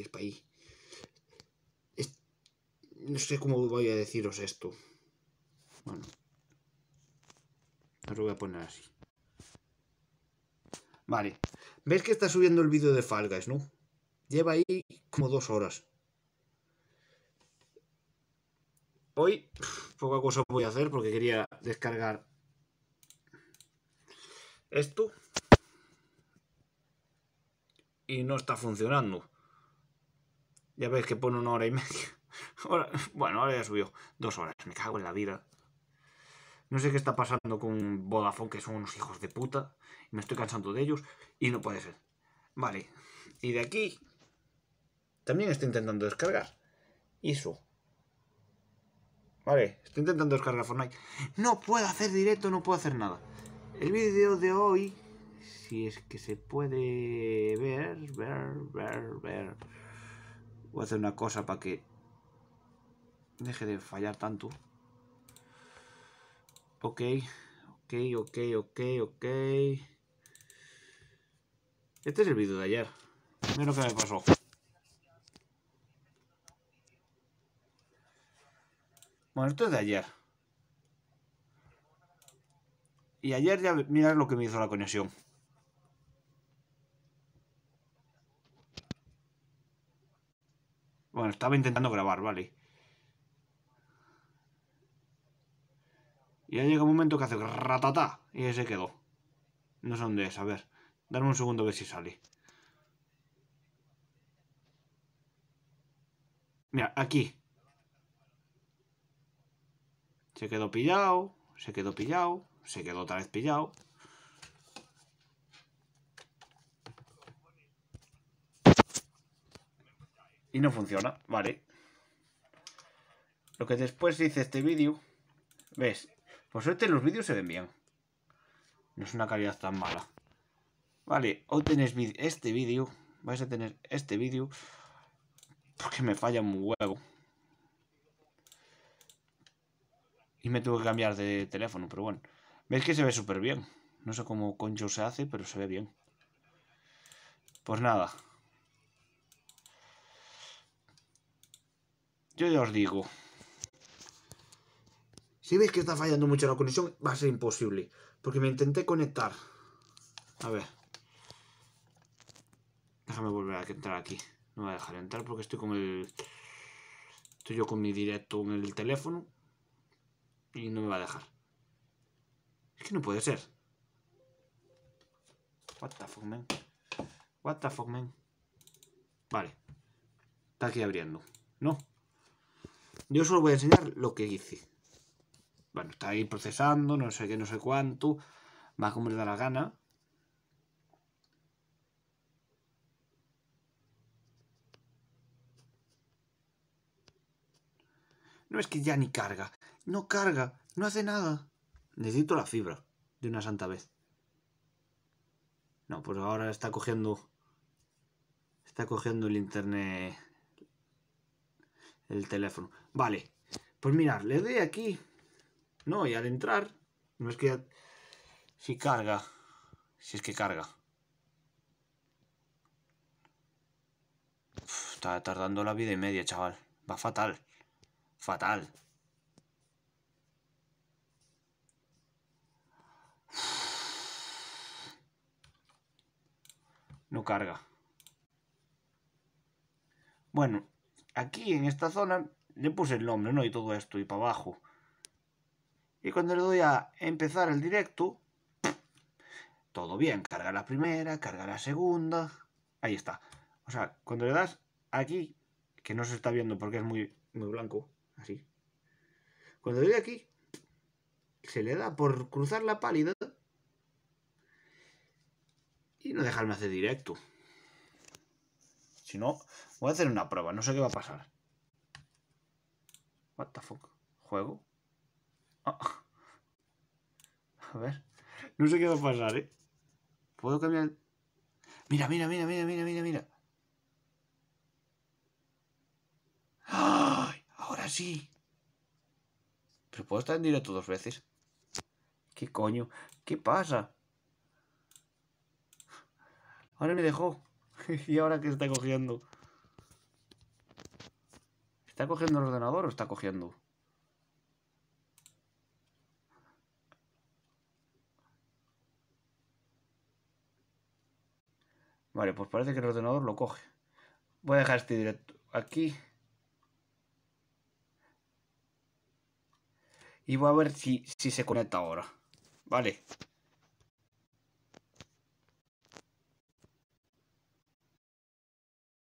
es para ahí. no sé cómo voy a deciros esto. Bueno. lo voy a poner así. Vale. ¿Ves que está subiendo el vídeo de Fall Guys, no? Lleva ahí como dos horas. Hoy poca cosa voy a hacer porque quería descargar esto y no está funcionando. Ya veis que pone una hora y media. bueno, ahora ya subió. Dos horas. Me cago en la vida. No sé qué está pasando con Vodafone, que son unos hijos de puta. Me estoy cansando de ellos. Y no puede ser. Vale. Y de aquí. También estoy intentando descargar. eso Vale, estoy intentando descargar Fortnite. No puedo hacer directo, no puedo hacer nada. El vídeo de hoy, si es que se puede ver, ver, ver, ver. Voy a hacer una cosa para que deje de fallar tanto. Ok, ok, ok, ok, ok. Este es el vídeo de ayer. Mira que me pasó. Bueno, esto es de ayer. Y ayer ya mirad lo que me hizo la conexión. estaba intentando grabar, vale. Y ya llega un momento que hace ratata y se quedó. No sé dónde es, a ver. Dame un segundo a ver si sale. Mira, aquí. Se quedó pillado, se quedó pillado, se quedó otra vez pillado. Y no funciona, vale. Lo que después dice este vídeo... ¿Ves? Por suerte los vídeos se ven bien. No es una calidad tan mala. Vale, hoy tenéis este vídeo. Vais a tener este vídeo. Porque me falla un huevo. Y me tuve que cambiar de teléfono, pero bueno. ¿Ves que se ve súper bien. No sé cómo concho se hace, pero se ve bien. Pues nada. Yo ya os digo. Si veis que está fallando mucho la conexión, va a ser imposible. Porque me intenté conectar. A ver. Déjame volver a entrar aquí. No me voy a dejar entrar porque estoy con el... Estoy yo con mi directo en el teléfono. Y no me va a dejar. Es que no puede ser. What the fuck, man. What the fuck, man. Vale. Está aquí abriendo. No. Yo solo voy a enseñar lo que hice. Bueno, está ahí procesando, no sé qué, no sé cuánto. Va como le da la gana. No es que ya ni carga. No carga. No hace nada. Necesito la fibra. De una santa vez. No, pues ahora está cogiendo... Está cogiendo el internet el teléfono. Vale, pues mirar, le doy aquí, ¿no? Y al entrar, no es que Si carga, si es que carga. está tardando la vida y media, chaval. Va fatal. Fatal. No carga. Bueno, aquí en esta zona le puse el nombre, ¿no? Y todo esto y para abajo. Y cuando le doy a empezar el directo, todo bien, carga la primera, carga la segunda, ahí está. O sea, cuando le das aquí, que no se está viendo porque es muy, muy blanco, así. Cuando le doy aquí, se le da por cruzar la pálida y no dejarme hacer directo. Si no, voy a hacer una prueba. No sé qué va a pasar. What the fuck. ¿Juego? Ah. A ver. No sé qué va a pasar, ¿eh? ¿Puedo cambiar? Mira, mira, mira, mira, mira, mira, mira. ¡Ay! Ahora sí. Pero puedo estar en directo dos veces. ¿Qué coño? ¿Qué pasa? Ahora me dejó. ¿Y ahora qué está cogiendo? ¿Está cogiendo el ordenador o está cogiendo? Vale, pues parece que el ordenador lo coge. Voy a dejar este directo aquí. Y voy a ver si, si se conecta ahora. Vale.